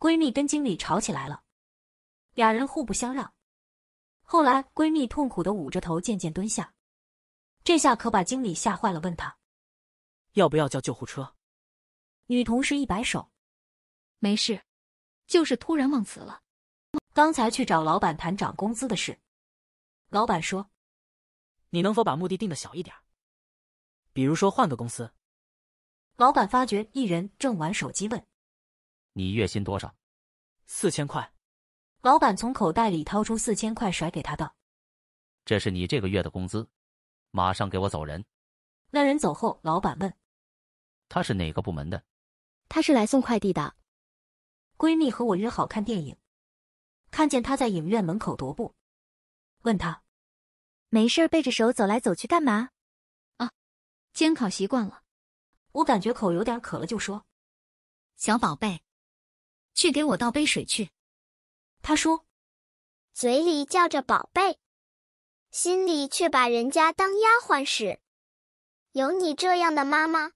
闺蜜跟经理吵起来了，俩人互不相让。后来，闺蜜痛苦的捂着头，渐渐蹲下。这下可把经理吓坏了，问他要不要叫救护车。女同事一摆手：“没事，就是突然忘词了。刚才去找老板谈涨工资的事，老板说，你能否把目的定的小一点，比如说换个公司。”老板发觉一人正玩手机，问。你月薪多少？四千块。老板从口袋里掏出四千块，甩给他道：“这是你这个月的工资，马上给我走人。”那人走后，老板问：“他是哪个部门的？”“他是来送快递的。”闺蜜和我约好看电影，看见他在影院门口踱步，问他：“没事儿背着手走来走去干嘛？”“啊，监考习惯了。”我感觉口有点渴了，就说：“小宝贝。”去给我倒杯水去，他说，嘴里叫着宝贝，心里却把人家当丫鬟使。有你这样的妈妈。